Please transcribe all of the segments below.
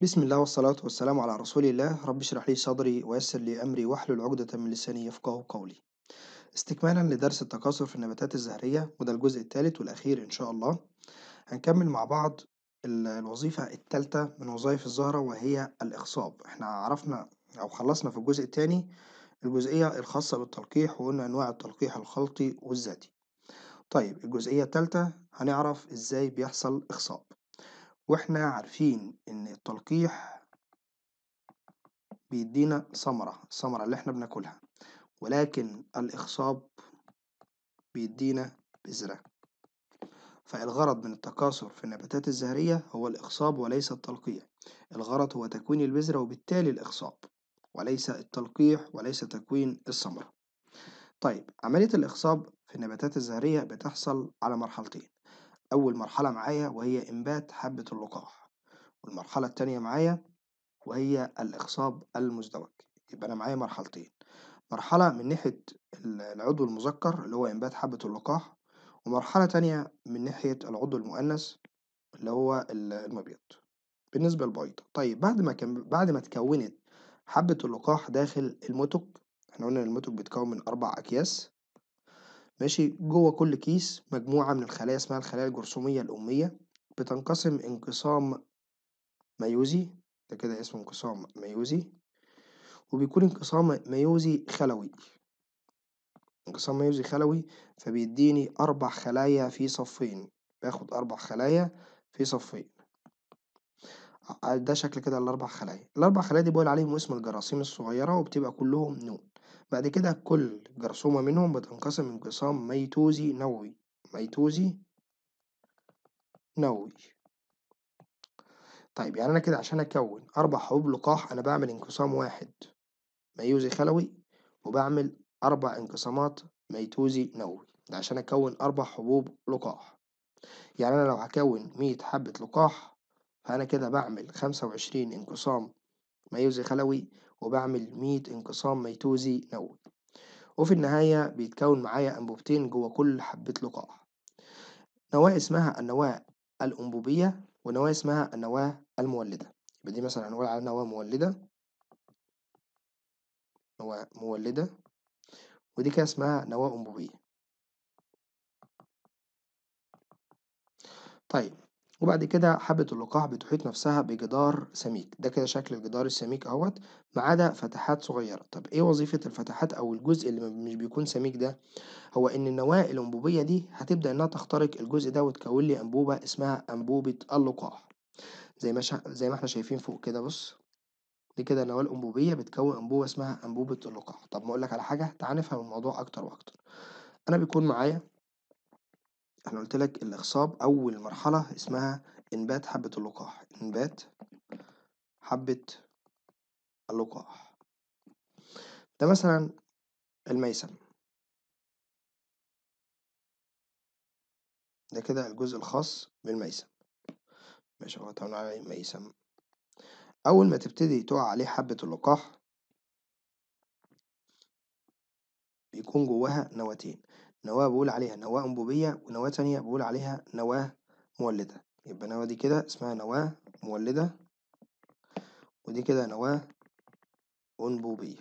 بسم الله والصلاة والسلام على رسول الله رب اشرح لي صدري ويسر لي أمري واحلل عقدة من لساني يفقه قولي استكمالا لدرس التكاثر في النباتات الزهرية وده الجزء الثالث والأخير إن شاء الله هنكمل مع بعض الوظيفة الثالثة من وظائف الزهرة وهي الإخصاب احنا عرفنا أو خلصنا في الجزء الثاني الجزئية الخاصة بالتلقيح وقلنا أنواع التلقيح الخلطي والذاتي طيب الجزئية الثالثة هنعرف إزاي بيحصل إخصاب واحنا عارفين ان التلقيح بيدينا ثمرة الثمرة اللي احنا بناكلها ولكن الإخصاب بيدينا بذرة فالغرض من التكاثر في النباتات الزهرية هو الإخصاب وليس التلقيح الغرض هو تكوين البذرة وبالتالي الإخصاب وليس التلقيح وليس تكوين الثمرة طيب عملية الإخصاب في النباتات الزهرية بتحصل على مرحلتين أول مرحلة معايا وهي إنبات حبة اللقاح، والمرحلة التانية معايا وهي الإخصاب المزدوج، يبقى أنا معايا مرحلتين، مرحلة من ناحية العضو المذكر اللي هو إنبات حبة اللقاح، ومرحلة تانية من ناحية العضو المؤنث اللي هو المبيض، بالنسبة للبيضة، طيب بعد ما كم بعد ما اتكونت حبة اللقاح داخل المتج، إحنا قلنا إن المتج بيتكون من أربع أكياس. ماشي جوه كل كيس مجموعة من الخلايا اسمها الخلايا الجرثومية الأمية بتنقسم انقسام ميوزي ده كده اسمه انقسام ميوزي وبيكون انقسام ميوزي خلوي انقسام ميوزي خلوي فبيديني أربع خلايا في صفين باخد أربع خلايا في صفين ده شكل كده الأربع خلايا الأربع خلايا دي بقول عليهم اسم الجراثيم الصغيرة وبتبقى كلهم نوع بعد كده كل جرثومة منهم بتنقسم انقسام ميتوزي نووي ميتوزي نووي طيب يعني أنا كده عشان أكون أربع حبوب لقاح أنا بعمل انقسام واحد ميوزي خلوي وبعمل أربع انقسامات ميتوزي نووي ده عشان أكون أربع حبوب لقاح يعني أنا لو هكون مية حبة لقاح فأنا كده بعمل خمسة وعشرين انقسام ميوزي خلوي وبعمل مية انقسام ميتوزي نووي وفي النهاية بيتكون معايا أنبوبتين جوه كل حبة لقاح نواة اسمها النواة الأنبوبية ونواة اسمها النواة المولدة يبقى دي مثلا هنقول على نواة مولدة نواة مولدة ودي كده اسمها نواة أنبوبية طيب وبعد كده حبة اللقاح بتحيط نفسها بجدار سميك ده كده شكل الجدار السميك اهوت ما عدا فتحات صغيرة طب ايه وظيفة الفتحات او الجزء اللي مش بيكون سميك ده هو ان النواة الانبوبية دي هتبدأ انها تخترق الجزء ده وتكون لي انبوبة اسمها انبوبة اللقاح زي ما شا... زي ما احنا شايفين فوق كده بص دي كده النواة الانبوبية بتكون انبوبة اسمها انبوبة اللقاح طب ما اقولك على حاجة تعال نفهم الموضوع اكتر واكتر انا بيكون معايا انا قلت لك الإخصاب اول مرحلة اسمها انبات حبة اللقاح انبات حبة اللقاح ده مثلا الميسم ده كده الجزء الخاص بالميسم ماشي هو تعمل عليه ميسم أول ما تبتدي تقع عليه حبة اللقاح بيكون جواها نواتين نواة بقول عليها نواة أنبوبية ونواة تانية بقول عليها نواة مولدة يبقى النواة دي كده اسمها نواة مولدة ودي كده نواة أنبوبية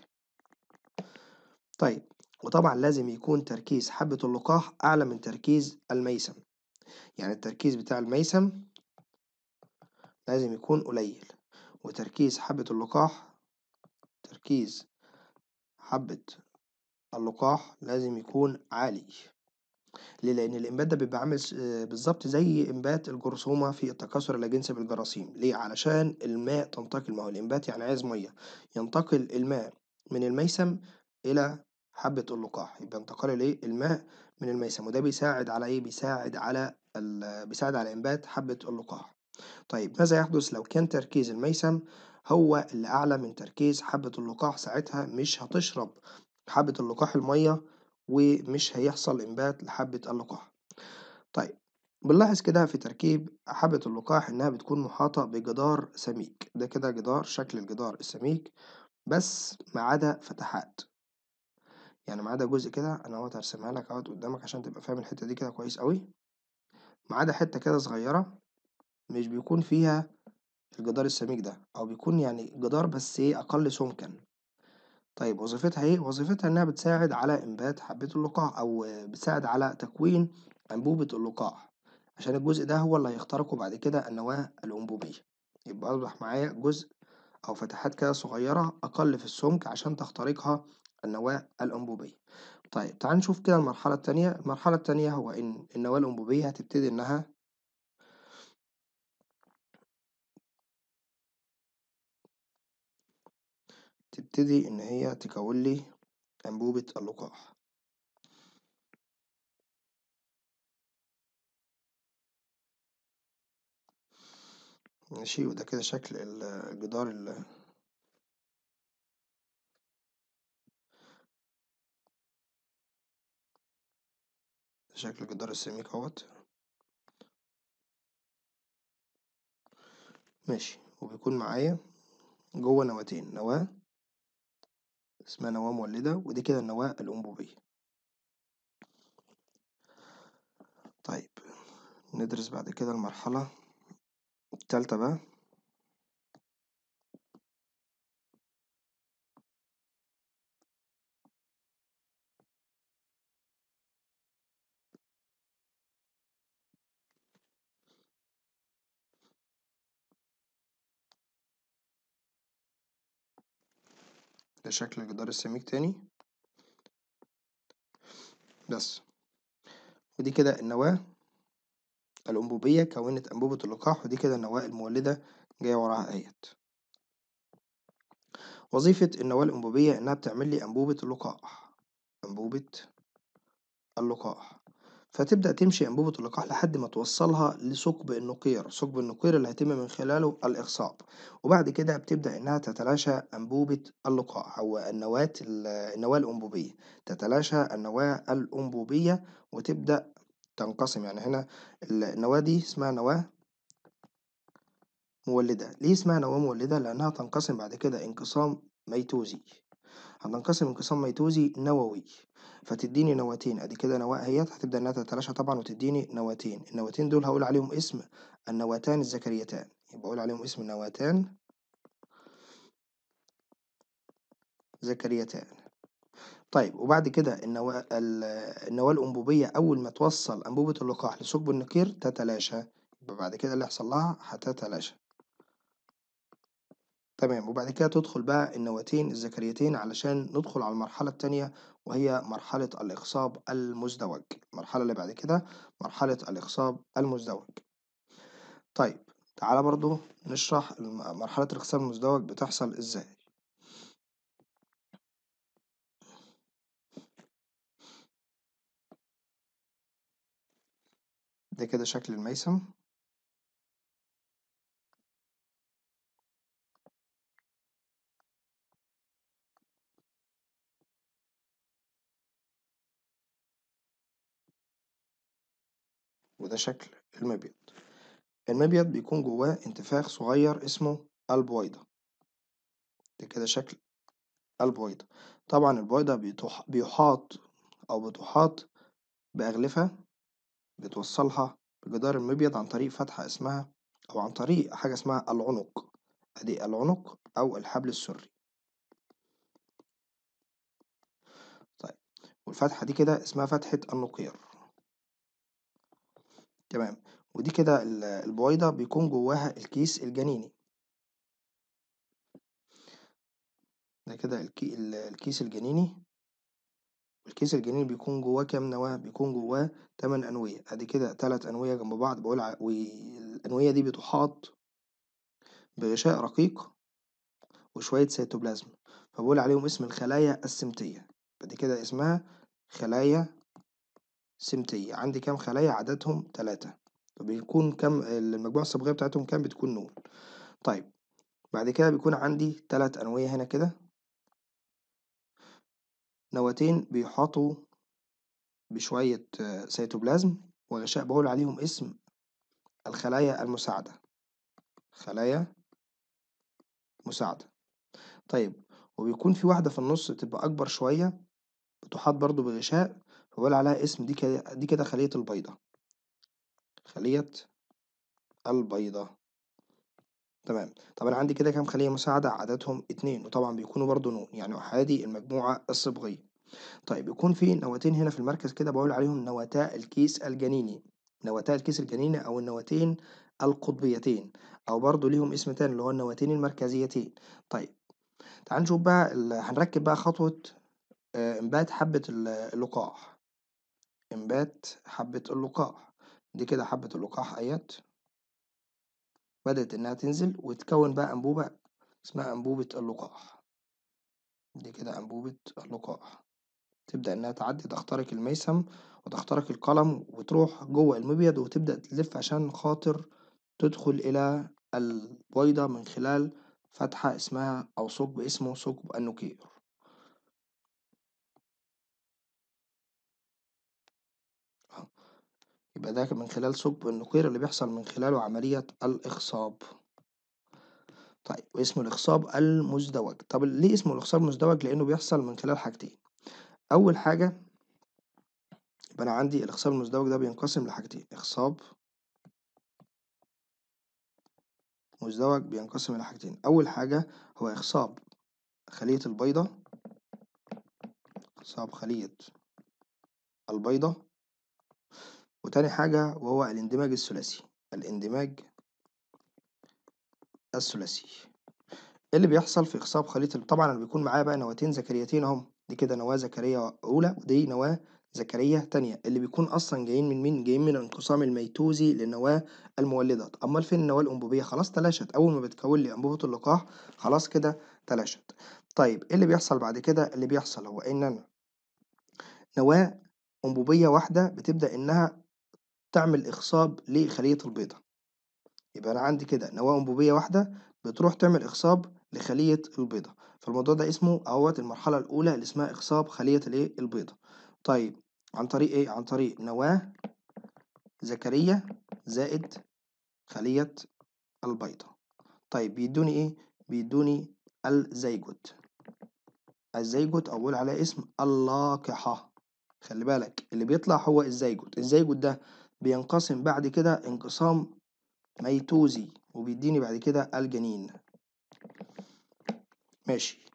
طيب وطبعا لازم يكون تركيز حبة اللقاح أعلى من تركيز الميسم يعني التركيز بتاع الميسم لازم يكون قليل وتركيز حبة اللقاح تركيز حبة اللقاح لازم يكون عالي ليه؟ لأن الإنبات ده بيبقى عامل بالظبط زي إنبات الجرثومة في التكاثر الاجنسي بالجراثيم، ليه؟ علشان الماء تنتقل ما هو الإنبات يعني عايز مَيّة، ينتقل الماء من الميسم إلى حبة اللقاح، يبقى انتقال الإيه؟ الماء من الميسم وده بيساعد على إيه؟ بيساعد على ال بيساعد على إنبات حبة اللقاح. طيب ماذا يحدث لو كان تركيز الميسم هو اللي أعلى من تركيز حبة اللقاح؟ ساعتها مش هتشرب حبة اللقاح المية ومش هيحصل انبات لحبة اللقاح طيب بنلاحظ كده في تركيب حبة اللقاح إنها بتكون محاطة بجدار سميك ده كده جدار شكل الجدار السميك بس ما عدا فتحات يعني ما عدا جزء كده أنا اهوت هرسمها لك اهوت قدامك عشان تبقى فاهم الحتة دي كده كويس أوي ما عدا حتة كده صغيرة مش بيكون فيها الجدار السميك ده أو بيكون يعني جدار بس إيه أقل سمكا طيب وظيفتها إيه؟ وظيفتها إنها بتساعد على إنبات حبّة اللقاح، أو بتساعد على تكوين أنبوبة اللقاح، عشان الجزء ده هو اللي هيخترقه بعد كده النواة الأنبوبية، يبقى أصبح معايا جزء أو فتحات كده صغيرة أقل في السمك عشان تخترقها النواة الأنبوبية، طيب تعالى نشوف كده المرحلة التانية، المرحلة التانية هو إن النواة الأنبوبية هتبتدي إنها تبتدي إن هي تكونلي أنبوبة اللقاح ماشي وده كده شكل الجدار ال شكل جدار السيميك اهوت ماشي وبيكون معايا جوه نواتين نواة اسمها نواة مولدة ودي كده النواة الأنبوبية طيب ندرس بعد كده المرحلة التالتة بقى ده شكل جدار السميك تاني بس ودي كده النواة الأنبوبية كونت أنبوبة اللقاح ودي كده النواة المولدة جاية وراها آيت وظيفة النواة الأنبوبية إنها بتعمل لي أنبوبة اللقاح أنبوبة اللقاح فتبدأ تمشي أنبوبة اللقاح لحد ما توصلها لثقب النقير ثقب النقير اللي هيتم من خلاله الإخصاب وبعد كده بتبدأ إنها تتلاشى أنبوبة اللقاح أو النواة النواة الأنبوبية تتلاشى النواة الأنبوبية وتبدأ تنقسم يعني هنا النواة دي اسمها نواة مولدة ليه اسمها نواة مولدة؟ لأنها تنقسم بعد كده انقسام ميتوزي هتنقسم انقسام ميتوزي نووي فتديني نواتين ادي كده نواة اهيت هتبدا انها تتلاشى طبعا وتديني نواتين النواتين دول هقول عليهم اسم النواتان الذكريتان يبقى اقول عليهم اسم النواتان ذكريتان طيب وبعد كده النواة النواة الأنبوبية أول ما توصل أنبوبة اللقاح لثقب النقير تتلاشى يبقى بعد كده اللي يحصل لها هتتلاشى تمام وبعد كده تدخل بقى النواتين الذكريتين علشان ندخل على المرحلة التانية وهي مرحلة الإخصاب المزدوج المرحلة اللي بعد كده مرحلة الإخصاب المزدوج طيب تعالى برضو نشرح مرحلة الإخصاب المزدوج بتحصل إزاي ده كده شكل الميسم وده شكل المبيض المبيض بيكون جواه انتفاخ صغير اسمه البويضة ده كده شكل البويضة طبعا البويضة بيحاط أو بتحاط بأغلفة بتوصلها لجدار المبيض عن طريق فتحة اسمها أو عن طريق حاجة اسمها العنق أدي العنق أو الحبل السري طيب والفتحة دي كده اسمها فتحة النقير تمام. ودي كده البويضة بيكون جواها الكيس الجنيني. ده كده الكي الكيس الجنيني. الكيس الجنيني بيكون جواه كام نواة؟ بيكون جواه تَمَن أنوية، أدي كده تلات أنوية جنب بعض بقول ع... والأنوية دي بتحاط بغشاء رقيق وشوية سيتوبلازم، فبقول عليهم اسم الخلايا السمتية، أدي كده اسمها خلايا سمتية، عندي كام خلايا عددهم تلاتة فبيكون كام المجموعة الصبغية بتاعتهم كام بتكون نون طيب بعد كده بيكون عندي تلات أنوية هنا كده نواتين بيحاطوا بشوية آه، سيتوبلازم وغشاء بقول عليهم اسم الخلايا المساعدة خلايا مساعدة، طيب وبيكون في واحدة في النص بتبقى أكبر شوية بتحاط برضه بغشاء هو عليها اسم دي كده دي كده خلية البيضة خلية البيضة تمام طب انا عندي كده كام خلية مساعدة عددهم اتنين وطبعا بيكونوا برضو نون يعني احادي المجموعة الصبغية طيب يكون في نواتين هنا في المركز كده بقول عليهم نواتا الكيس الجنيني نواتا الكيس الجنيني او النواتين القطبيتين او برضو ليهم اسم تاني اللي هو النواتين المركزيتين طيب تعال نشوف بقى هنركب بقى خطوة آه، انبات حبة اللقاح إنبات حبة اللقاح دي كده حبة اللقاح أهيت بدأت إنها تنزل وتكون بقى أنبوبة اسمها أنبوبة اللقاح دي كده أنبوبة اللقاح تبدأ إنها تعدي تخترق الميسم وتخترق القلم وتروح جوه المبيض وتبدأ تلف عشان خاطر تدخل إلى البويضة من خلال فتحة اسمها أو ثقب اسمه ثقب النكير. يبقى ده من خلال ثقب النقير اللي بيحصل من خلاله عملية الإخصاب طيب واسمه الإخصاب المزدوج طب ليه اسمه الإخصاب المزدوج لأنه بيحصل من خلال حاجتين أول حاجة يبقى أنا عندي الإخصاب المزدوج ده بينقسم لحاجتين إخصاب مزدوج بينقسم لحاجتين أول حاجة هو إخصاب خلية البيضة إخصاب خلية البيضة وتاني حاجة وهو الاندماج الثلاثي الاندماج الثلاثي ايه اللي بيحصل في اخصاب خليط طبعا انا بيكون معايا بقى نواتين زكريتين اهم دي كده نواة زكريا أولى ودي نواة زكريا تانية اللي بيكون أصلا جايين من مين؟ جايين من انقسام الميتوزي للنواة المولدة أمال فين النواة الأنبوبية؟ خلاص تلاشت أول ما بتكون لي أنبوبة اللقاح خلاص كده تلاشت طيب ايه اللي بيحصل بعد كده؟ اللي بيحصل هو إن أنا نواة أنبوبية واحدة بتبدأ إنها تعمل إخصاب لخلية البيضة يبقى أنا عندي كده نواة أنبوبية واحدة بتروح تعمل إخصاب لخلية البيضة فالموضوع ده اسمه أهوت المرحلة الأولى اللي اسمها إخصاب خلية الإيه البيضة طيب عن طريق إيه عن طريق نواة ذكرية زائد خلية البيضة طيب بيدوني إيه بيدوني الزيجوت الزيجوت أو بقول عليه اسم اللاقحة خلي بالك اللي بيطلع هو الزيجوت الزيجوت ده بينقسم بعد كده انقسام ميتوزي وبيديني بعد كده الجنين ماشي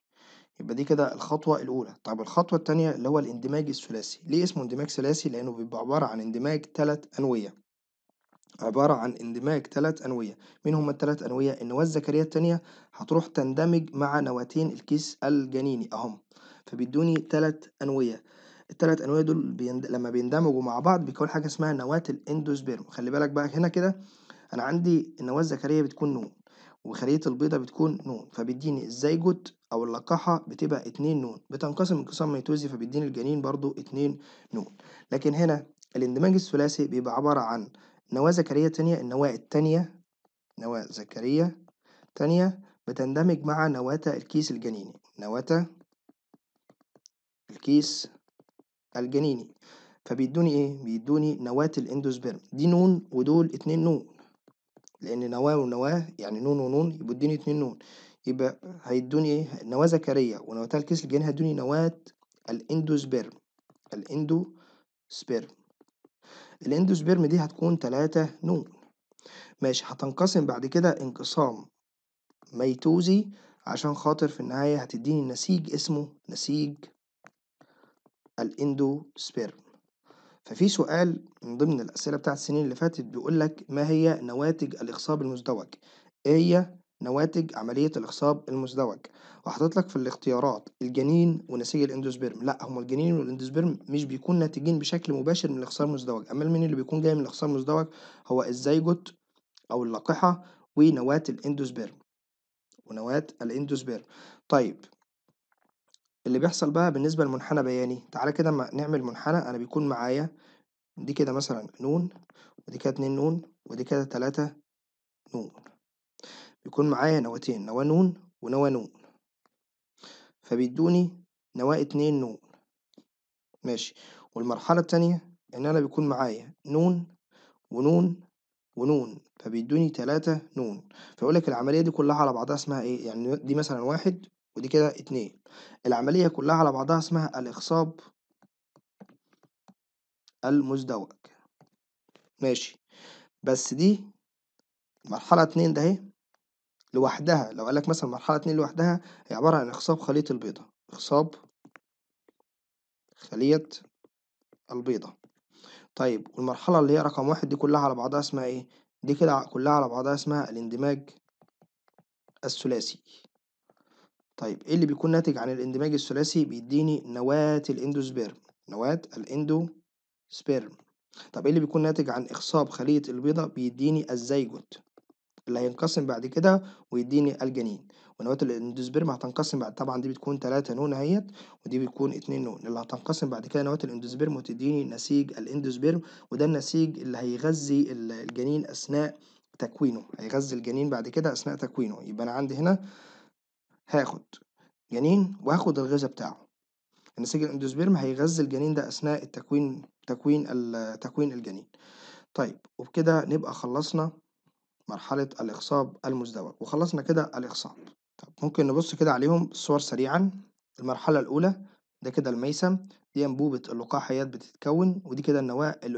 يبقى دي كده الخطوة الأولى طب الخطوة التانية اللي هو الاندماج الثلاثي ليه اسمه اندماج ثلاثي لأنه بيبقى عبارة عن اندماج تلات أنوية عبارة عن اندماج تلات أنوية مين هما التلات أنوية النواة الذكرية التانية هتروح تندمج مع نواتين الكيس الجنيني أهم فبيدوني تلات أنوية الثلاث انواع دول بيند... لما بيندمجوا مع بعض بيكون حاجه اسمها نواه الاندوسبيرم خلي بالك بقى هنا كده انا عندي النواه الذكريه بتكون نون وخلية البيضة بتكون نون فبيديني الزيجوت أو اللقاحة بتبقى اتنين نون بتنقسم انقسام ميتوزي فبيديني الجنين برضو اتنين نون لكن هنا الاندماج الثلاثي بيبقى عبارة عن نواة ذكرية تانية النواة التانية نواة ذكرية تانية بتندمج مع نواة الكيس الجنيني نواة الكيس الجنيني فبيدوني ايه بيدوني نواة الاندوسبرم دي نون ودول اتنين نون لان نواة ونواة يعني نون ونون يبقوا اديني اتنين نون يبقى هيدوني ايه نواة زكريا ونواه الكسل الجنيني هيدوني نواة الاندوسبرم الاندوسبرم الاندوسبرم دي هتكون تلاتة نون ماشي هتنقسم بعد كده انقسام ميتوزي عشان خاطر في النهاية هتديني نسيج اسمه نسيج الإندوسبرم ففي سؤال من ضمن الأسئلة بتاعت السنين اللي فاتت بيقول لك ما هي نواتج الإخصاب المزدوج؟ إيه هي نواتج عملية الإخصاب المزدوج؟ وحاطط لك في الاختيارات الجنين ونسيج الإندوسبرم، لا هما الجنين والإندوسبرم مش بيكون ناتجين بشكل مباشر من الإخصاب المزدوج، أما المين اللي بيكون جاي من الإخصاب المزدوج؟ هو الزيجوت أو اللقحة ونواة الإندوسبرم ونواة الإندوسبرم، طيب اللي بيحصل بقى بالنسبة لمنحنى بياني، تعالى كده م نعمل منحنى، أنا بيكون معايا دي كده مثلًا ن، ودي كده اتنين ن، ودي كده تلاتة ن، بيكون معايا نواتين نواة ن ونواة ن، فبيدوني نواة اتنين ن، ماشي، والمرحلة التانية إن أنا بيكون معايا ن ون ون فبيدوني تلاتة ن، فيقول لك العملية دي كلها على بعضها اسمها إيه؟ يعني دي مثلًا واحد ودي كده اتنين العملية كلها على بعضها اسمها الإخصاب المزدوج ماشي بس دي مرحلة اتنين ده اهي لوحدها لو قالك مثلا مرحلة اتنين لوحدها هي عبارة عن إخصاب خلية البيضة إخصاب خلية البيضة طيب والمرحلة اللي هي رقم واحد دي كلها على بعضها اسمها ايه؟ دي كده كلها على بعضها اسمها الاندماج الثلاثي طيب ايه اللي بيكون ناتج عن الاندماج الثلاثي بيديني نواة الاندوسبيرم نواة الاندوسبيرم طب ايه اللي بيكون ناتج عن اخصاب خلية البيضة بيديني الزيجوت اللي هينقسم بعد كده ويديني الجنين ونواة الاندوسبيرم هتنقسم بعد طبعا دي بتكون تلاتة نون اهيت ودي بتكون اتنين نون اللي هتنقسم بعد كده نواة الاندوسبيرم وتديني نسيج الاندوسبيرم وده النسيج اللي هيغذي الجنين اثناء تكوينه هيغذي الجنين بعد كده اثناء تكوينه يبقى انا عندي هنا هاخد جنين وهاخد الغذاء بتاعه. النسيج الأندوسبيرم هيغذي الجنين ده أثناء التكوين تكوين ال تكوين الجنين. طيب وبكده نبقى خلصنا مرحلة الإخصاب المزدوج، وخلصنا كده الإخصاب. طب ممكن نبص كده عليهم صور سريعًا، المرحلة الأولى ده كده الميسم دي أنبوبة اللقاحيات بتتكون ودي كده النواة ال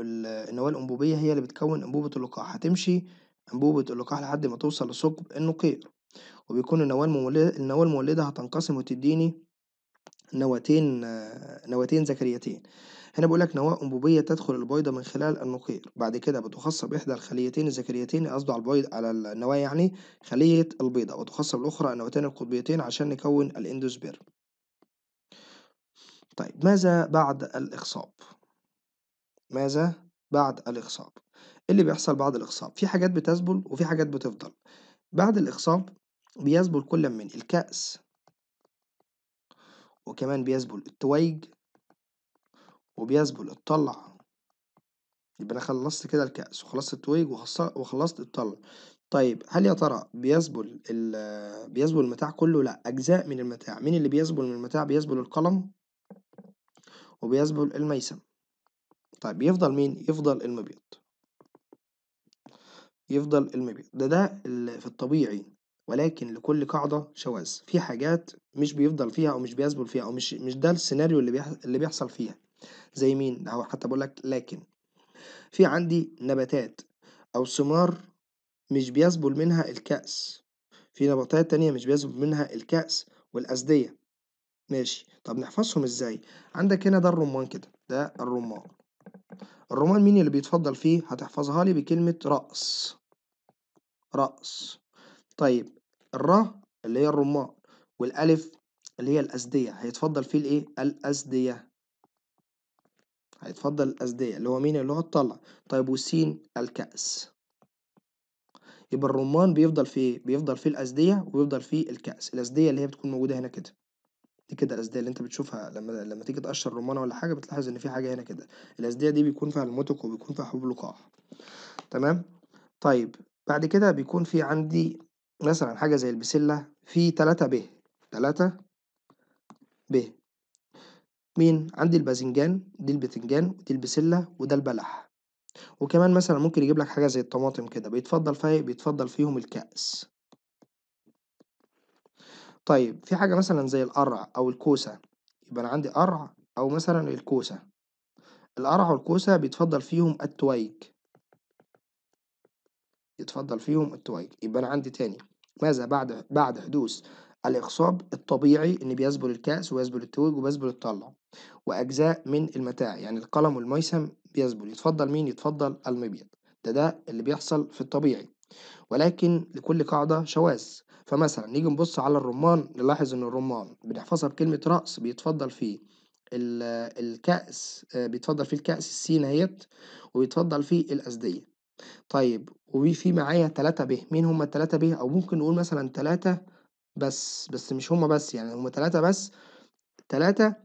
النواة الأنبوبية هي اللي بتكون أنبوبة اللقاح، هتمشي أنبوبة اللقاح لحد ما توصل لثقب النقير. وبيكون النواة المولدة النواة المولدة هتنقسم وتديني نواتين نواتين ذكريتين هنا بيقول لك نواة أنبوبية تدخل البيضة من خلال النقير بعد كده بتخصب إحدى الخليتين الذكريتين قصده على البيض على النواة يعني خلية البيضة وتخصب الأخرى النواتين القطبيتين عشان نكون الإندوسبير طيب ماذا بعد الإخصاب؟ ماذا بعد الإخصاب؟ إيه اللي بيحصل بعد الإخصاب في حاجات بتذبل وفي حاجات بتفضل بعد الإخصاب بيذبل كل من الكأس وكمان بيذبل التويج وبيذبل الطلع يبقى انا خلصت كده الكأس وخلصت التويج وخلصت الطلع طيب هل يا ترى بيذبل بيذبل المتاع كله لا اجزاء من المتاع مين اللي بيذبل من المتاع بيذبل القلم وبيذبل الميسم طيب يفضل مين يفضل المبيض يفضل المبيض ده ده في الطبيعي ولكن لكل قاعدة شواذ في حاجات مش بيفضل فيها أو مش بيثبت فيها أو مش مش ده السيناريو اللي بيح- اللي بيحصل فيها زي مين هو حتى بقول لك لكن في عندي نباتات أو ثمار مش بيثبت منها الكأس في نباتات تانية مش بيثبت منها الكأس والاسديه ماشي طب نحفظهم ازاي عندك هنا ده الرمان كده ده الرمان الرمان مين اللي بيتفضل فيه هتحفظها لي بكلمة رأس رأس طيب الراء اللي هي الرمان والالف اللي هي الاسديه هيتفضل فيه الايه الاسديه هيتفضل الاسديه اللي هو مين اللي هو الطلع طيب والسين الكاس يبقى الرمان بيفضل فيه بيفضل فيه الاسديه ويفضل فيه الكاس الاسديه اللي هي بتكون موجوده هنا كده دي كده الاسديه اللي انت بتشوفها لما لما تيجي تقشر رمانه ولا حاجه بتلاحظ ان في حاجه هنا كده الاسديه دي بيكون فيها المتك وبيكون فيها حبوب لقاح تمام طيب بعد كده بيكون في عندي مثلا حاجة زي البسلة في تلاتة ب تلاتة ب مين عندي الباذنجان دي البتنجان ودي البسلة وده البلح وكمان مثلا ممكن يجيب لك حاجة زي الطماطم كده بيتفضل فيه بيتفضل فيهم الكأس طيب في حاجة مثلا زي القرع أو الكوسة يبقى أنا عندي قرع أو مثلا الكوسة القرع والكوسة بيتفضل فيهم التويج يتفضل فيهم التويج يبقى أنا عندي تاني ماذا بعد بعد حدوث الإخصاب الطبيعي إن بيذبل الكأس ويذبل التوج وبيذبل الطلع وأجزاء من المتاع يعني القلم والميسم بيذبل يتفضل مين يتفضل المبيض ده ده اللي بيحصل في الطبيعي ولكن لكل قاعدة شواذ فمثلا نيجي نبص على الرمان نلاحظ إن الرمان بنحفظها بكلمة رأس بيتفضل فيه الكأس آه، بيتفضل فيه الكأس السين اهيت وبيتفضل فيه الأسدية طيب وفي معايا 3 ب، مين هم ال3 ب؟ أو ممكن نقول مثلًا 3 بس، بس مش هم بس يعني هم 3 بس، 3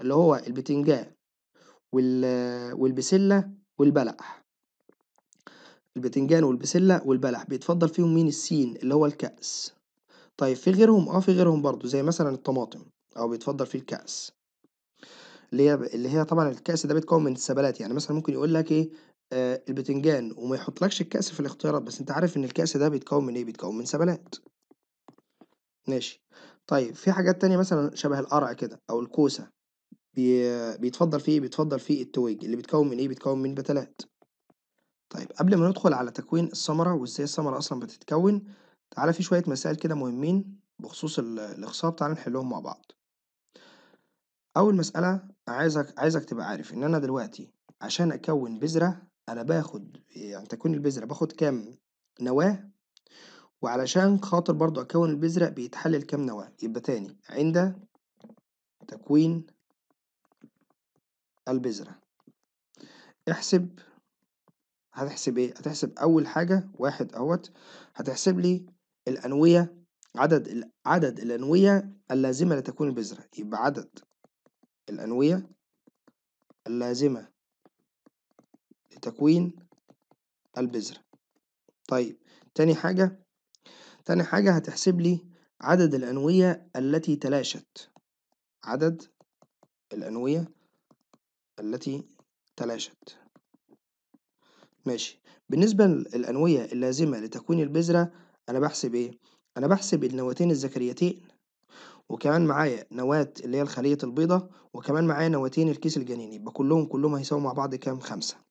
اللي هو البتنجان وال والبسلة والبلح. البتنجان والبسلة والبلح بيتفضّل فيهم مين؟ السين اللي هو الكأس. طيب في غيرهم؟ آه في غيرهم برضو زي مثلًا الطماطم أو بيتفضّل فيه الكأس، اللي هي اللي هي طبعًا الكأس ده بيتكوّن من السبَلات يعني مثلًا ممكن يقول لك إيه آه، البتنجان وما يحطلكش الكأس في الاختيارات، بس أنت عارف إن الكأس ده بيتكوّن من إيه، بيتكوّن من سبَلات. ماشي، طيب في حاجات تانية مثلًا شبه القرع كده أو الكوسة، بي بيتفضّل فيه إيه، بيتفضّل فيه التويج اللي بيتكوّن من إيه، بيتكوّن من بتلات. طيب قبل ما ندخل على تكوين الثمرة وإزاي الثمرة أصلًا بتتكوّن، تعالى في شوية مسائل كده مهمين بخصوص الإخصاب تعالى نحلّهم مع بعض. أول مسألة عايزك عايزك تبقى عارف إن أنا دلوقتي عشان أكوّن بذرة أنا باخد يعني تكوين البذرة باخد كام نواة، وعلشان خاطر برضه أكون البذرة بيتحلل كام نواة، يبقى تاني عند تكوين البذرة احسب هتحسب إيه؟ هتحسب أول حاجة واحد اهوت هتحسب لي الأنوية عدد عدد الأنوية اللازمة لتكوين البذرة، يبقى عدد الأنوية اللازمة تكوين البذرة طيب تاني حاجة تاني حاجة هتحسب لي عدد الأنوية التي تلاشت عدد الأنوية التي تلاشت ماشي بالنسبة للأنوية اللازمة لتكوين البذرة أنا بحسب إيه؟ أنا بحسب النواتين الذكريتين وكمان معايا نواة اللي هي الخلية البيضة وكمان معايا نواتين الكيس الجنيني يبقى كلهم كلهم هيساووا مع بعض كام خمسة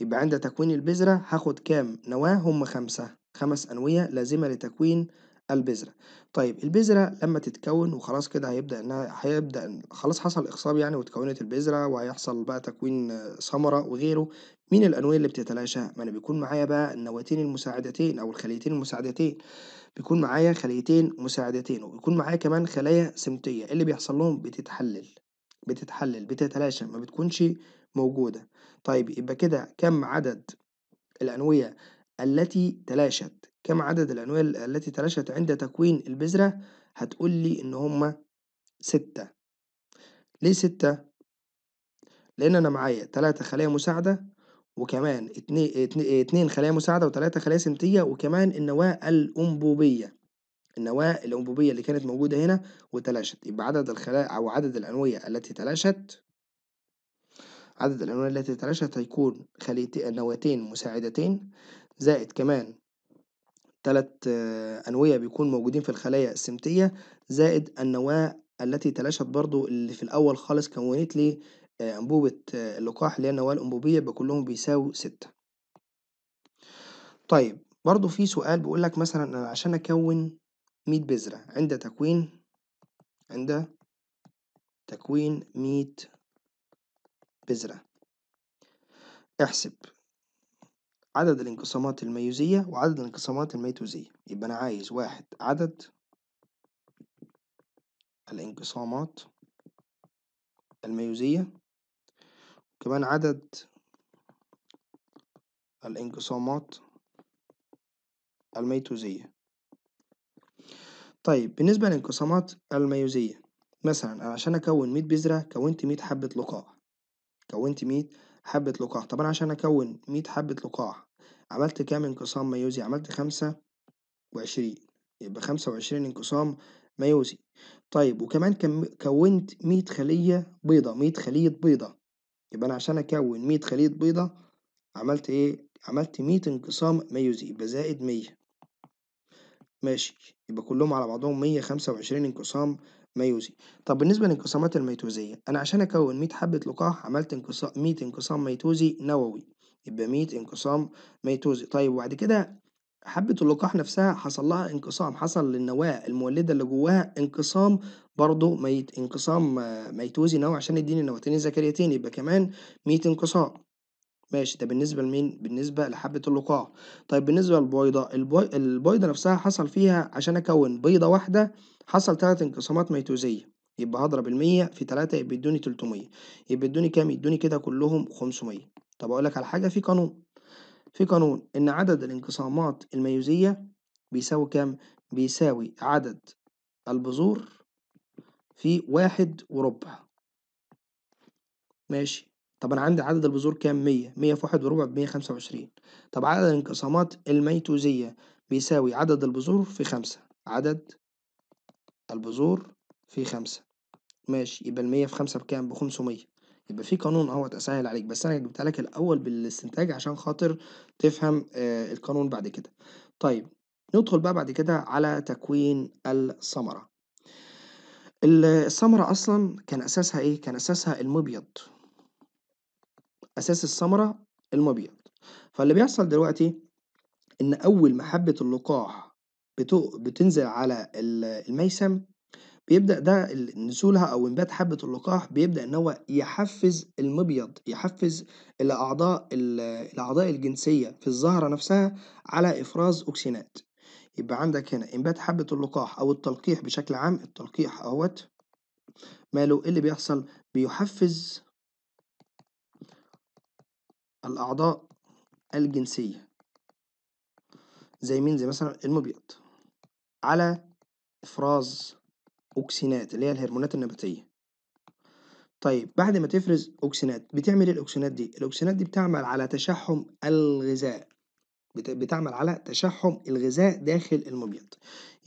يبقى عند تكوين البذرة هاخد كام نواة هم خمسة خمس أنوية لازمة لتكوين البذرة طيب البذرة لما تتكون وخلاص كده هيبدأ إنها هيبدأ خلاص حصل إخصاب يعني وتكونت البذرة وهيحصل بقى تكوين ثمرة وغيره مين الأنوية اللي بتتلاشى؟ ما أنا بيكون معايا بقى النواتين المساعدتين أو الخليتين المساعدتين بيكون معايا خليتين مساعدتين وبيكون معايا كمان خلايا سمتية إيه اللي بيحصل لهم؟ بتتحلل بتتحلل بتتلاشى ما بتكونش موجودة طيب يبقى كده كم عدد الأنوية التي تلاشت كم عدد الأنوية التي تلاشت عند تكوين البذرة هتقول لي إن هما ستة ليه ستة؟ لأن أنا معايا تلاتة خلايا مساعدة وكمان اتنين, اتنين خلايا مساعدة وتلاتة خلايا سمتية وكمان النواة الأنبوبية النواة الأنبوبية اللي كانت موجودة هنا وتلاشت يبقى عدد الخلايا أو عدد الأنوية التي تلاشت عدد الألوان التي تترشح هيكون خليتين نواتين مساعدتين زائد كمان تلات آه، أنوية بيكون موجودين في الخلايا السمتية زائد النواة التي تلاشت برضو اللي في الأول خالص كونت لي آه، أنبوبة آه، اللقاح اللي هي النواة الأنبوبية بكلهم بيساووا ستة. طيب برضو في سؤال بيقولك مثلا أنا عشان أكون مية بذرة عند تكوين عند تكوين مية بذرة احسب عدد الانقسامات الميوزية وعدد الانقسامات الميتوزية يبقى أنا عايز واحد عدد الانقسامات الميوزية وكمان عدد الانقسامات الميتوزية طيب بالنسبة للانقسامات الميوزية مثلا عشان أكون مية بذرة كونت مية حبة لقاح كوّنت 100 حبّة لقاح، طب أنا عشان أكوّن 100 حبّة لقاح عملت كام انقسام ميوزي؟ عملت خمسة وعشرين، يبقى خمسة وعشرين انقسام ميوزي، طيب وكمان كم كوّنت 100 خلية بيضة، 100 خلية بيضة، يبقى أنا عشان أكوّن 100 خلية بيضة عملت إيه؟ عملت 100 انقسام ميوزي يبقى زائد مية، ماشي يبقى كلّهم على بعضهم مية خمسة وعشرين انقسام. ميوزي طب بالنسبة للانقسامات الميتوزية أنا عشان أكون 100 حبة لقاح عملت انقسام 100 انقسام ميتوزي نووي يبقى 100 انقسام ميتوزي طيب وبعد كده حبة اللقاح نفسها حصل لها انقسام حصل للنواة المولدة اللي جواها انقسام برضه ميت انقسام ميتوزي نووي عشان يديني نواتين زكريتين يبقى كمان 100 انقسام ماشي ده بالنسبة لمين؟ بالنسبة لحبة اللقاح طيب بالنسبة للبيضة البيضة نفسها حصل فيها عشان أكون بيضة واحدة حصل تلات انقسامات ميتوزية يبقى هضرب المية في تلاتة يبقى يدوني تلتمية يبقى يدوني كام يدوني كده كلهم خمسمية طب أقول لك على حاجة في قانون في قانون إن عدد الانقسامات الميوزية بيساوي كام بيساوي عدد البذور في واحد وربع ماشي طب انا عندي عدد البذور كام مية مية في واحد وربع بمية خمسة وعشرين طب عدد الانقسامات الميتوزيه بيساوي عدد البذور في خمسة عدد البذور في خمسة ماشي يبقى المية في خمسة بكام بخمسمية يبقى في قانون اهوت اسهل عليك بس انا جبتها لك الاول بالاستنتاج عشان خاطر تفهم آه القانون بعد كده طيب ندخل بقى بعد كده على تكوين الثمرة الثمرة اصلا كان اساسها ايه كان اساسها المبيض اساس الثمرة المبيض فاللي بيحصل دلوقتي ان اول ما حبة اللقاح بتو بتنزل على الميسم بيبدأ ده نزولها أو إنبات حبة اللقاح بيبدأ إن هو يحفز المبيض يحفز الأعضاء الأعضاء الجنسية في الزهرة نفسها على إفراز أوكسينات يبقى عندك هنا إنبات حبة اللقاح أو التلقيح بشكل عام التلقيح أهوت ماله إيه اللي بيحصل بيحفز الأعضاء الجنسية زي مين زي مثلا المبيض على إفراز أوكسينات اللي هي الهرمونات النباتية طيب بعد ما تفرز أوكسينات بتعمل إيه الأوكسينات دي؟ الأوكسينات دي بتعمل على تشحم الغذاء بتعمل على تشحم الغذاء داخل المبيض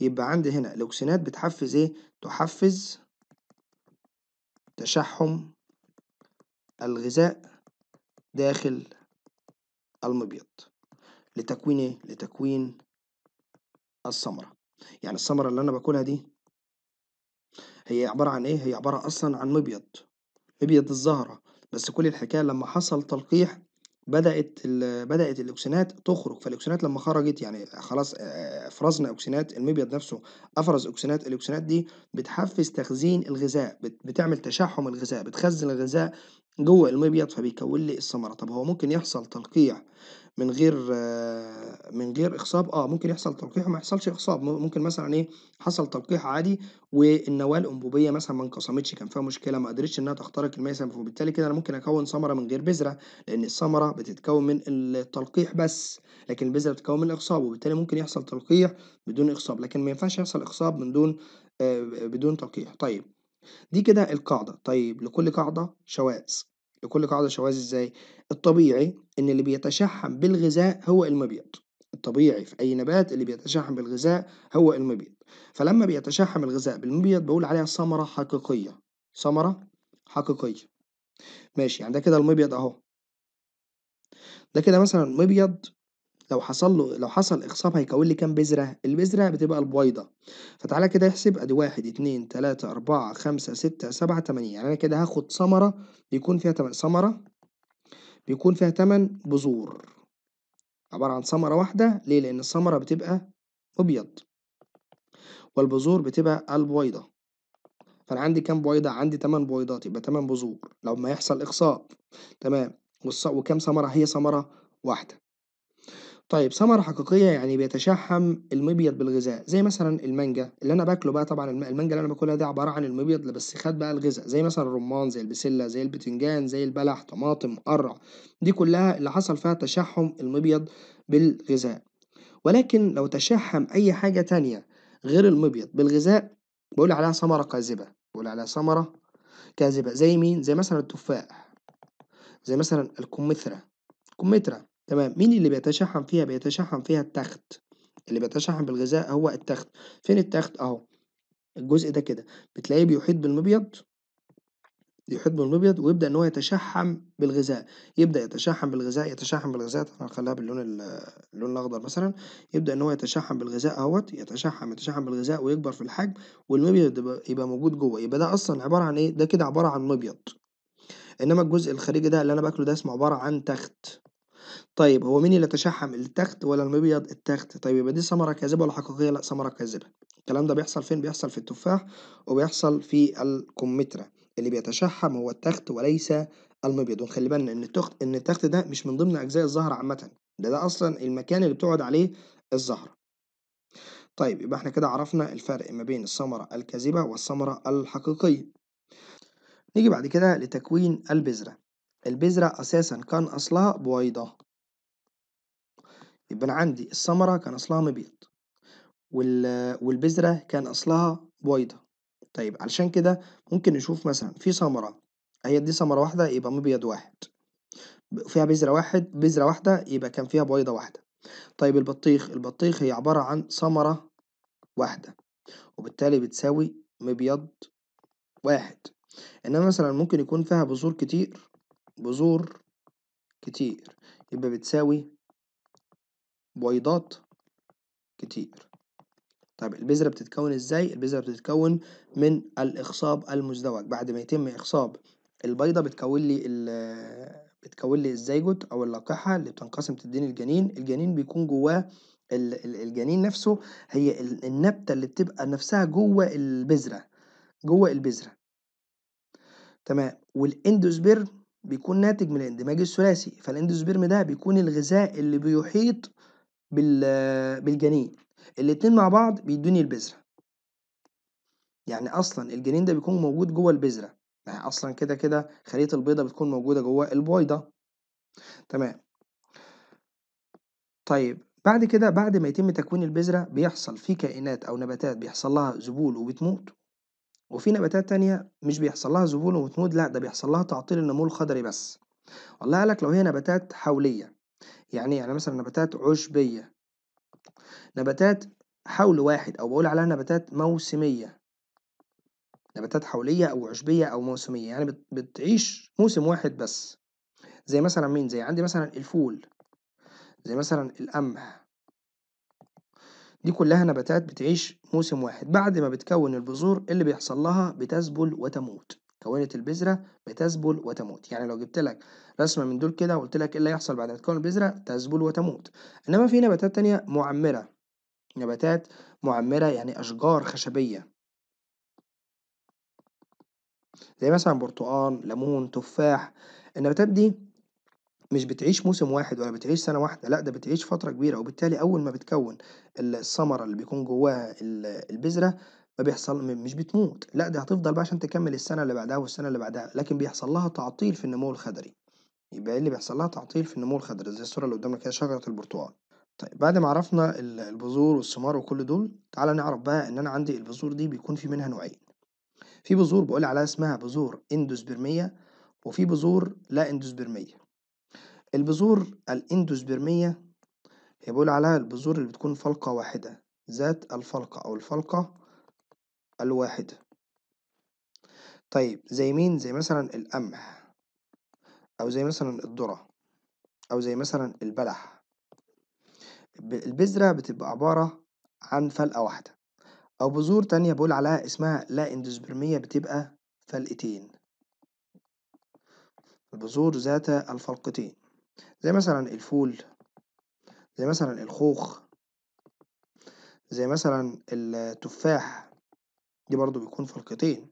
يبقى عندي هنا الأوكسينات بتحفز إيه؟ تحفز تشحم الغذاء داخل المبيض لتكوين إيه؟ لتكوين الثمرة يعني الثمرة اللي أنا باكلها دي هي عبارة عن إيه؟ هي عبارة أصلًا عن مبيض، مبيض الزهرة، بس كل الحكاية لمّا حصل تلقيح بدأت بدأت الأوكسينات تخرج، فالأوكسينات لمّا خرجت يعني خلاص أفرزنا أوكسينات، المبيض نفسه أفرز أوكسينات، الأوكسينات دي بتحفز تخزين الغذاء، بتعمل تشحُّم الغذاء، بتخزّن الغذاء جوّه المبيض فبيكوّن لي الثمرة، طب هو ممكن يحصل تلقيح من غير من غير إخصاب آه ممكن يحصل تلقيح وما يحصلش إخصاب ممكن مثلا إيه حصل تلقيح عادي والنواة الأنبوبية مثلا ما انقسمتش كان فيها مشكلة ما قدرتش إنها تخترق الميه وبالتالي كده أنا ممكن أكون ثمرة من غير بذرة لأن الثمرة بتتكون من التلقيح بس لكن البذرة بتتكون من الإخصاب وبالتالي ممكن يحصل تلقيح بدون إخصاب لكن ما ينفعش يحصل إخصاب من دون آه بدون تلقيح طيب دي كده القاعدة طيب لكل قاعدة شواذ لكل قاعدة شواذ ازاي؟ الطبيعي ان اللي بيتشحم بالغذاء هو المبيض الطبيعي في اي نبات اللي بيتشحم بالغذاء هو المبيض فلما بيتشحم الغذاء بالمبيض بقول عليها ثمرة حقيقية ثمرة حقيقية ماشي يعني ده كده المبيض اهو ده كده مثلا مبيض لو حصل له لو حصل إخصاب هيكون لي كام بذرة؟ البذرة بتبقى البويضة فتعالى كده احسب أدي واحد اتنين تلاتة أربعة خمسة ستة سبعة تمانية يعني أنا كده هاخد ثمرة بيكون فيها تمن ثمرة بيكون فيها تمن بذور عبارة عن ثمرة واحدة ليه؟ لأن الثمرة بتبقى أبيض والبذور بتبقى البويضة فأنا عندي كام بويضة؟ عندي تمن بويضات يبقى تمن بذور لو ما يحصل إخصاب تمام وكام ثمرة؟ هي ثمرة واحدة طيب ثمرة حقيقية يعني بيتشحم المبيض بالغذاء زي مثلا المانجا اللي انا باكله بقى طبعا المانجا اللي انا باكلها دي عبارة عن المبيض بس خد بقى الغذاء زي مثلا الرمان زي البسلة زي البتنجان زي البلح طماطم قرع دي كلها اللي حصل فيها تشحم المبيض بالغذاء ولكن لو تشحم اي حاجة تانية غير المبيض بالغذاء بقول عليها ثمرة كاذبة بقول عليها ثمرة كاذبة زي مين زي مثلا التفاح زي مثلا الكمثرى كمثرى تمام مين اللي بيتشحم فيها بيتشحم فيها التخت اللي بيتشحم بالغذاء هو التخت فين التخت اهو الجزء ده كده بتلاقيه بيحيط بالمبيض يحيط بالمبيض ويبدا ان هو يتشحم بالغذاء يبدا يتشحم بالغذاء يتشحم بالغذاء طبعا خليها باللون اللون الاخضر مثلا يبدا ان هو يتشحم بالغذاء اهوت يتشحم يتشحم بالغذاء ويكبر في الحجم والمبيض يبقى موجود جوه يبقى ده اصلا عباره عن ايه ده كده عباره عن مبيض انما الجزء الخارجي ده اللي انا باكله ده اسمه عباره عن تخت طيب هو مين اللي تشحم التخت ولا المبيض؟ التخت. طيب يبقى دي ثمرة كاذبة ولا حقيقية؟ لأ ثمرة كاذبة. الكلام ده بيحصل فين؟ بيحصل في التفاح وبيحصل في الكمثرى. اللي بيتشحم هو التخت وليس المبيض، ونخلّي بالنا إن التخت إن التخت ده مش من ضمن أجزاء الزهرة عامةً، ده ده أصلًا المكان اللي بتقعد عليه الزهرة. طيب يبقى إحنا كده عرفنا الفرق ما بين الثمرة الكاذبة والثمرة الحقيقية. نيجي بعد كده لتكوين البذرة. البذرة أساسا كان أصلها بويضة يبقى أنا عندي الثمرة كان أصلها مبيض وال... والبذرة كان أصلها بويضة طيب علشان كده ممكن نشوف مثلا في ثمرة هي دي ثمرة واحدة يبقى مبيض واحد فيها بذرة واحد بذرة واحدة يبقى كان فيها بويضة واحدة طيب البطيخ البطيخ هي عبارة عن ثمرة واحدة وبالتالي بتساوي مبيض واحد إنما مثلا ممكن يكون فيها بذور كتير بذور كتير يبقى بتساوي بيضات كتير طيب البذرة بتتكون ازاي؟ البذرة بتتكون من الإخصاب المزدوج بعد ما يتم إخصاب البيضة بتكون لي بتكون لي الزيجوت أو اللقاحة اللي بتنقسم تديني الجنين، الجنين بيكون جواه الجنين نفسه هي النبتة اللي بتبقى نفسها جوه البذرة جوه البذرة تمام والإندوسبرم بيكون ناتج من الاندماج الثلاثي فالاندوسبيرم ده بيكون الغذاء اللي بيحيط آه، بالجنين الاتنين مع بعض بيدوني البذرة يعني اصلا الجنين ده بيكون موجود جوه البذرة يعني اصلا كده كده خلية البيضة بتكون موجودة جوه البويضة تمام طيب بعد كده بعد ما يتم تكوين البذرة بيحصل في كائنات أو نباتات بيحصل لها ذبول وبتموت وفي نباتات تانية مش بيحصل لها ذبول وتموت لأ ده بيحصل لها تعطيل النمو الخضري بس والله قالك لو هي نباتات حولية يعني إيه؟ يعني مثلا نباتات عشبية نباتات حول واحد أو بقول عليها نباتات موسمية نباتات حولية أو عشبية أو موسمية يعني بت- بتعيش موسم واحد بس زي مثلا مين زي عندي مثلا الفول زي مثلا القمح دي كلها نباتات بتعيش موسم واحد بعد ما بتكون البذور اللي بيحصل لها بتذبل وتموت كونت البذرة بتذبل وتموت يعني لو جبت لك رسمة من دول كده وقلت لك ايه اللي هيحصل بعد ما تكون البذرة تذبل وتموت انما في نباتات تانية معمرة نباتات معمرة يعني اشجار خشبية زي مثلا برتقال ليمون تفاح النباتات دي مش بتعيش موسم واحد ولا بتعيش سنة واحدة، لأ ده بتعيش فترة كبيرة، وبالتالي أول ما بتكوّن الثمرة اللي بيكون جواها البذرة ما بيحصل مش بتموت، لأ ده هتفضل بقى عشان تكمّل السنة اللي بعدها والسنة اللي بعدها، لكن بيحصل لها تعطيل في النمو الخضري، يبقى إيه اللي بيحصل لها تعطيل في النمو الخضري زي الصورة اللي قدامنا كده شجرة البرتقال، طيب بعد ما عرفنا البذور والثمار وكل دول، تعالى نعرف بقى إن أنا عندي البذور دي بيكون في منها نوعين، في بذور بقول عليها اسمها بذور إندوسبرمية، وفي بذور لا إندوسبرمية. البذور الاندوسبرمية هي بيقول عليها البذور اللي بتكون فلقة واحدة ذات الفلقة أو الفلقة الواحدة طيب زي مين زي مثلا القمح أو زي مثلا الذرة أو زي مثلا البلح البذرة بتبقى عبارة عن فلقة واحدة أو بذور تانية بقول عليها اسمها لا اندوسبرمية بتبقى فلقتين البذور ذات الفلقتين زي مثلًا الفول، زي مثلًا الخوخ، زي مثلًا التفاح، دي برضو بيكون فلقتين،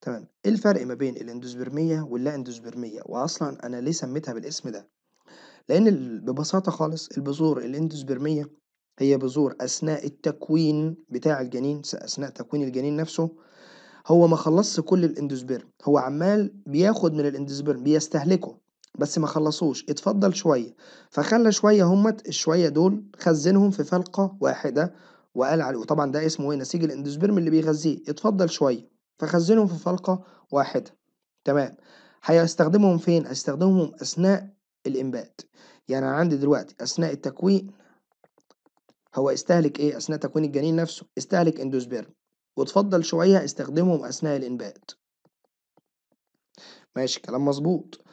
تمام، إيه الفرق ما بين الإندوسبرمية واللا إندوسبرمية؟ وأصلًا أنا ليه سميتها بالاسم ده؟ لإن ببساطة خالص البذور الإندوسبرمية هي بذور أثناء التكوين بتاع الجنين أثناء تكوين الجنين نفسه هو ما خلصش كل الإندوسبرم، هو عمال بياخد من الإندوسبرم بيستهلكه. بس ما خلصوش اتفضل شوية فخلى شوية همت الشوية دول خزنهم في فلقة واحدة وقال عليه وطبعا ده اسمه ايه نسيج الاندوسبرم اللي بيغذيه اتفضل شوية فخزنهم في فلقة واحدة تمام هيستخدمهم فين هيستخدمهم اثناء الانبات يعني انا عندي دلوقتي اثناء التكوين هو استهلك ايه اثناء تكوين الجنين نفسه استهلك اندوسبرم واتفضل شويه استخدمهم اثناء الانبات ماشي كلام مظبوط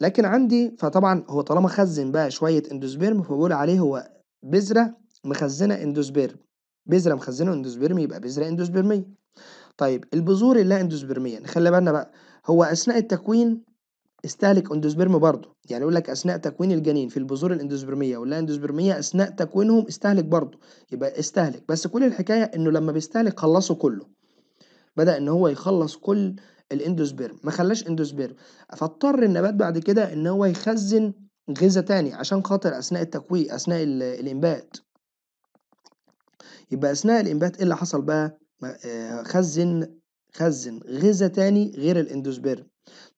لكن عندي فطبعا هو طالما خزن بقى شويه اندوسبيرم فبقول عليه هو بذره مخزنه اندوسبيرم بذره مخزنه اندوسبيرم يبقى بذره اندوسبيرميه طيب البذور اللا اندوسبيرميه نخلي بالنا بقى هو اثناء التكوين استهلك اندوسبيرم برضه يعني يقول لك اثناء تكوين الجنين في البذور الاندوسبرميه واللا اندوسبرميه اثناء تكوينهم استهلك برضه يبقى استهلك بس كل الحكايه انه لما بيستهلك خلصه كله بدا ان هو يخلص كل الاندوسبيرم ما خلاش اندوسبيرم فاضطر النبات بعد كده ان هو يخزن غذاء تاني عشان خاطر اثناء التكوين اثناء الانبات يبقى اثناء الانبات ايه اللي حصل بقى آه، خزن خزن غذاء تاني غير الاندوسبيرم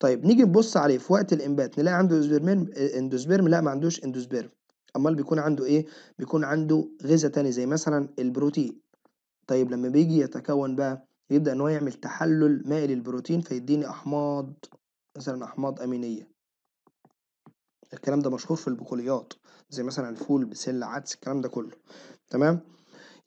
طيب نيجي نبص عليه في وقت الانبات نلاقي عنده اندوسبيرم اندوسبيرم لا ما عندوش اندوسبيرم امال بيكون عنده ايه بيكون عنده غذاء تاني زي مثلا البروتين طيب لما بيجي يتكون بقى يبدأ إن هو يعمل تحلل مائي للبروتين فيديني أحماض مثلا أحماض أمينية الكلام ده مشهور في البقوليات زي مثلا الفول بسلة عدس الكلام ده كله تمام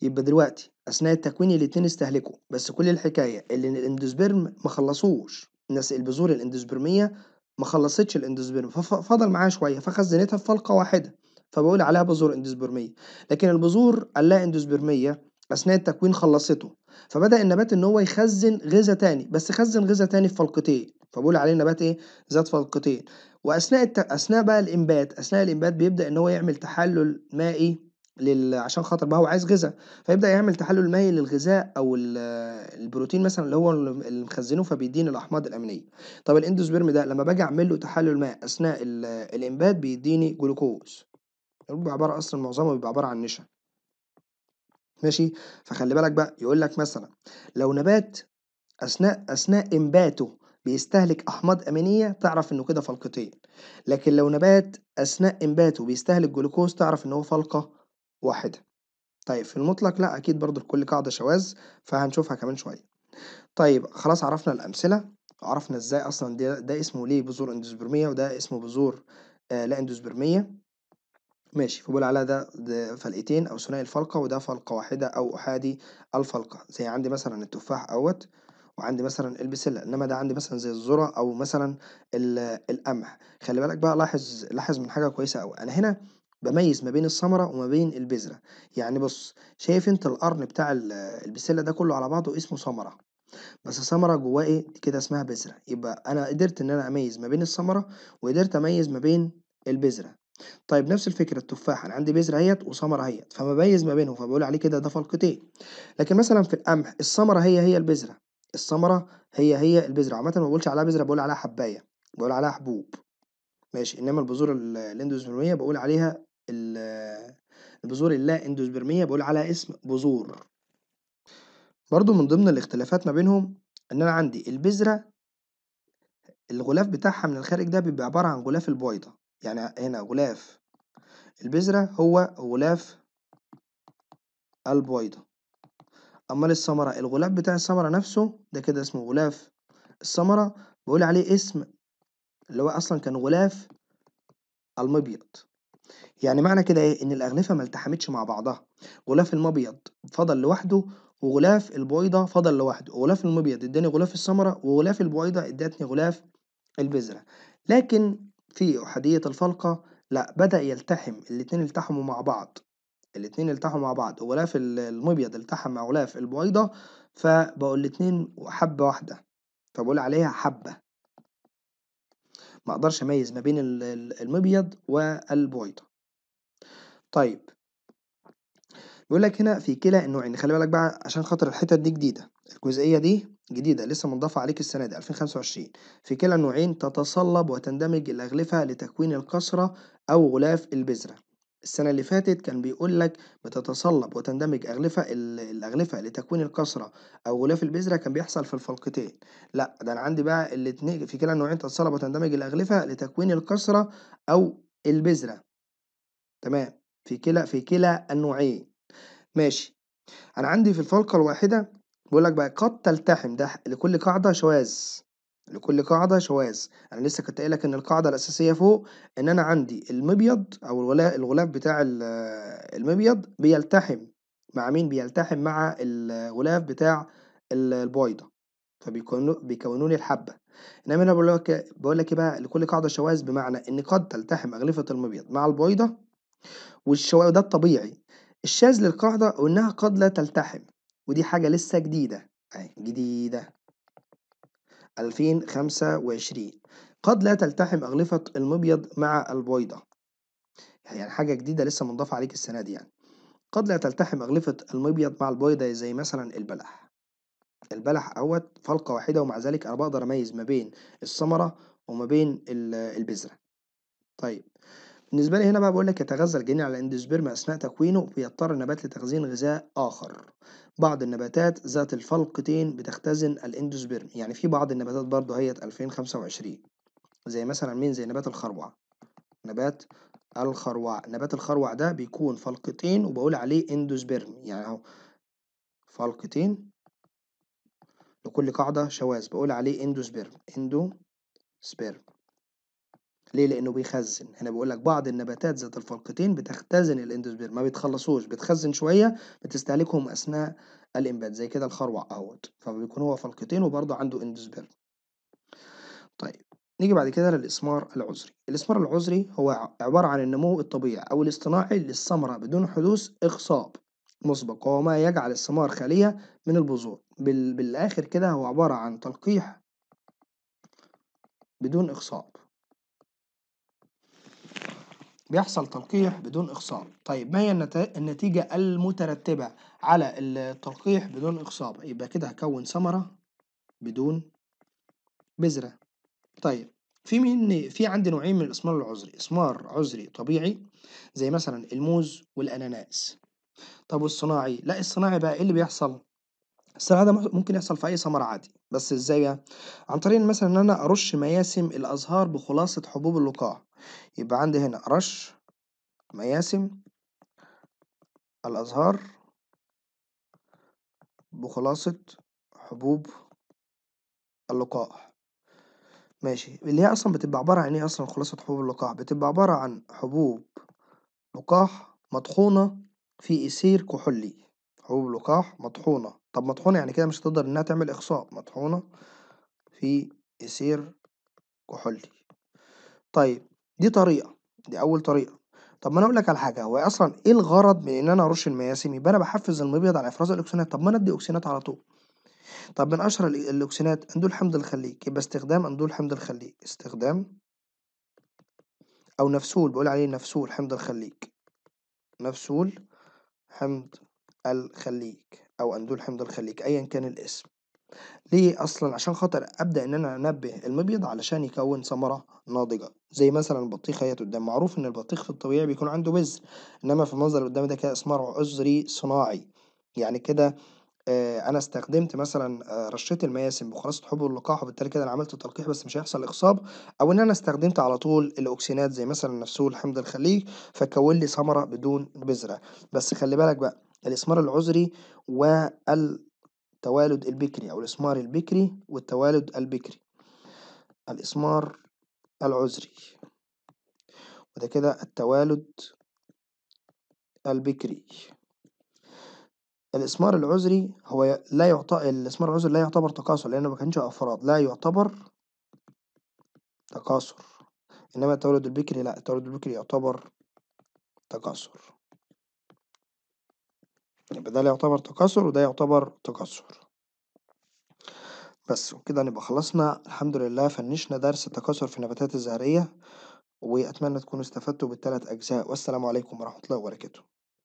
يبقى دلوقتي أثناء التكوين الاتنين استهلكوا بس كل الحكاية اللي الاندوسبرم مخلصوش الناس البذور الاندوسبرمية ما خلصتش الاندوسبرم ففضل معاها شويه فخزنتها في فلقه واحده فبقول عليها بذور اندوسبرميه لكن البذور اللا اندوسبرميه اثناء التكوين خلصته فبدا النبات ان هو يخزن غذاء تاني بس خزن غذاء تاني في فلقتين فبقول عليه النبات ايه ذات فلقتين واثناء الت... اثناء بقى الانبات اثناء الانبات بيبدا ان هو يعمل تحلل مائي لل... عشان خاطر بقى هو عايز غذاء فيبدا يعمل تحلل مائي للغذاء او البروتين مثلا اللي هو اللي مخزنه فبيديني الاحماض الامينيه طب الاندوسبيرم ده لما باجي اعمل له تحلل ماء اثناء الانبات بيديني جلوكوز بيبقى عباره اصلا معظمه بيبقى عباره عن نشا ماشي فخلي بالك بقى يقول لك مثلا لو نبات اثناء اثناء انباته بيستهلك احماض امينيه تعرف انه كده فلقتين لكن لو نبات اثناء انباته بيستهلك جلوكوز تعرف ان هو فلقه واحده طيب في المطلق لا اكيد برضو لكل قاعده شواذ فهنشوفها كمان شويه طيب خلاص عرفنا الامثله عرفنا ازاي اصلا ده, ده اسمه ليه بذور اندوسبرميه وده اسمه بذور آه لا اندوسبرميه ماشي فبقول على ده ده فلقتين أو ثنائي الفلقة وده فلقة واحدة أو أحادي الفلقة، زي عندي مثلًا التفاح اوت وعندي مثلًا البسلة، إنما ده عندي مثلًا زي الذرة أو مثلًا ال القمح، خلي بالك بقى لاحظ لاحظ من حاجة كويسة أوي، أنا هنا بميز ما بين الثمرة وما بين البذرة، يعني بُص شايف أنت القرن بتاع البسلة ده كلّه على بعضه اسمه ثمرة، بس ثمرة جوّاه إيه كده اسمها بذرة، يبقى أنا قدرت إن أنا أميّز ما بين الثمرة وقدرت أميّز ما بين البذرة. طيب نفس الفكره التفاح انا عندي بذره اهيت وثمره اهيت فبميز ما بينهم فبقول عليه كده ده فلقتين لكن مثلا في القمح الثمره هي هي البذره الثمره هي هي البذره عامه ما بقولش عليها بذره بقول عليها حبايه بقول عليها حبوب ماشي انما البذور الاندوسبرميه بقول عليها البذور اللا اندوسبرميه بقول عليها اسم بذور برضو من ضمن الاختلافات ما بينهم ان انا عندي البذره الغلاف بتاعها من الخارج ده بيبقى عباره عن غلاف البويضه يعني هنا غلاف البذرة هو غلاف البويضة أمال الثمرة الغلاف بتاع الثمرة نفسه ده كده اسمه غلاف الثمرة بقول عليه اسم اللي هو أصلا كان غلاف المبيض يعني معنى كده إيه إن الأغلفة ما التحمتش مع بعضها غلاف المبيض فضل لوحده وغلاف البويضة فضل لوحده غلاف المبيض اداني غلاف الثمرة وغلاف البويضة ادتني غلاف البذرة لكن في أحادية الفلقة لأ بدأ يلتحم الاتنين التحموا مع بعض الاتنين التحموا مع بعض غلاف المبيض التحم مع غلاف البويضة فبقوا الاتنين حبة واحدة فبقول عليها حبة ما اقدرش اميز ما بين ال- ال- المبيض والبويضة طيب بيقول لك هنا في كلا النوعين يعني خلي بالك بقى عشان خاطر الحتت دي جديدة الجزئية دي جديدة لسه منضافة عليك السنة دي 2025 في كلا النوعين تتصلب وتندمج الأغلفة لتكوين القصرة أو غلاف البذرة السنة اللي فاتت كان بيقول لك بتتصلب وتندمج أغلفة الأغلفة لتكوين القصرة أو غلاف البذرة كان بيحصل في الفلقتين لا ده أنا عندي بقى الاتنين في كلا النوعين تتصلب وتندمج الأغلفة لتكوين القصرة أو البذرة تمام في كلا في كلا النوعين ماشي أنا عندي في الفلقة الواحدة بيقول لك بقى قد تلتحم ده لكل قاعدة شواذ لكل قاعدة شواذ انا لسه كنت قايل لك ان القاعدة الاساسية فوق ان انا عندي المبيض او الغلاف بتاع المبيض بيلتحم مع مين بيلتحم مع الغلاف بتاع البويضة فبيكونوا لي الحبة انما انا بقول لك بقول لك ايه بقى لكل قاعدة شواذ بمعنى ان قد تلتحم اغلفة المبيض مع البويضة والشواذ ده الطبيعي الشاذ للقاعدة وإنها قد لا تلتحم ودي حاجة لسه جديدة أهي جديدة 2025 قد لا تلتحم أغلفة المبيض مع البويضة يعني حاجة جديدة لسه منضافة عليك السنة دي يعني قد لا تلتحم أغلفة المبيض مع البويضة زي مثلا البلح البلح أهوت فلقة واحدة ومع ذلك أنا بقدر أميز ما بين الثمرة وما بين البذرة طيب بالنسبة لي هنا بقى بقول لك يتغذى الجنين على الاندوسبيرم أثناء تكوينه وبيضطر النبات لتخزين غذاء آخر بعض النباتات ذات الفلقتين بتختزن الاندوسبرم يعني في بعض النباتات برضه هيت 2025 زي مثلا مين زي نبات الخروع نبات الخروع نبات الخروع ده بيكون فلقتين وبقول عليه اندوسبرم يعني اهو فلقتين لكل قاعدة شواذ بقول عليه اندوسبرم اندوسبرم ليه لانه بيخزن انا بقول لك بعض النباتات ذات الفرقتين بتختزن الاندوسبير ما بيتخلصوش بتخزن شويه بتستهلكهم اثناء الانبات زي كده الخروع اهوت فبيكون هو فلقتين وبرضه عنده اندوسبير طيب نيجي بعد كده للاسمار العذري الاسمار العذري هو عبارة عن النمو الطبيعي أو الاصطناعي للثمرة بدون حدوث إخصاب مسبق وهو ما يجعل الثمار خالية من البذور بالآخر كده هو عبارة عن تلقيح بدون إخصاب بيحصل تلقيح بدون إخصاب طيب ما هي النتيجة المترتبة على التلقيح بدون إخصاب يبقى كده هكون ثمرة بدون بذرة طيب في من في عندي نوعين من الإثمار العذري إثمار عذري طبيعي زي مثلا الموز والأناناس طب والصناعي لا الصناعي بقى إيه اللي بيحصل الصناعي ده ممكن يحصل في أي ثمرة عادي بس إزاي بقى عن طريق مثلا إن أنا أرش مياسم الأزهار بخلاصة حبوب اللقاح يبقى عندي هنا رش مياسم الأزهار بخلاصة حبوب اللقاح ماشي اللي هي أصلا بتبقى عبارة عن إيه أصلا خلاصة حبوب اللقاح بتبقى عبارة عن حبوب لقاح مطحونة في إيسير كحولي حبوب لقاح مطحونة طب مطحونة يعني كده مش هتقدر إنها تعمل إخصاء مطحونة في إيسير كحولي طيب دي طريقة دي أول طريقة طب ما انا اقول لك على حاجه هو اصلا ايه الغرض من ان انا ارش المياسم يبقى انا بحفز المبيض على افراز الاكسنات طب ما انا ادي اكسنات على طول طب من اشهر ال- اندول حمض الخليج يبقى استخدام اندول حمض الخليج استخدام او نفسول بقول عليه نفسول حمض الخليج نفسول حمض الخليج او اندول حمض الخليج ايا كان الاسم ليه اصلا عشان خاطر ابدا ان انا انبه المبيض علشان يكون ثمره ناضجه زي مثلا البطيخ اهي قدام معروف ان البطيخ في الطبيعي بيكون عنده بذر انما في المنظر اللي قدامي ده كده اسمه عذري صناعي يعني كده آه، انا استخدمت مثلا آه، رشيت المياسم بخلاصه حبوب اللقاح وبالتالي كده انا عملت تلقيح بس مش هيحصل اخصاب او ان انا استخدمت على طول الاوكسينات زي مثلا نفسول حمض الخليج فكون لي ثمره بدون بذره بس خلي بالك بقى الاسمار العذري وال التوالد البكري أو الإسمار البكري والتوالد البكري الإسمار العذري وده كده التوالد البكري الإسمار العذري هو لا يعتبر الإسمار العذري لا يعتبر تكاثر لأنه ما كانش أفراد لا يعتبر تكاثر إنما التوالد البكري لأ التوالد البكري يعتبر تكاثر يبقى ده يعتبر تكاثر وده يعتبر تكاثر بس وكده نبقى خلصنا الحمد لله فنشنا درس التكاثر في النباتات الزهرية وأتمنى تكونوا استفدتوا بالتلات أجزاء والسلام عليكم ورحمة الله وبركاته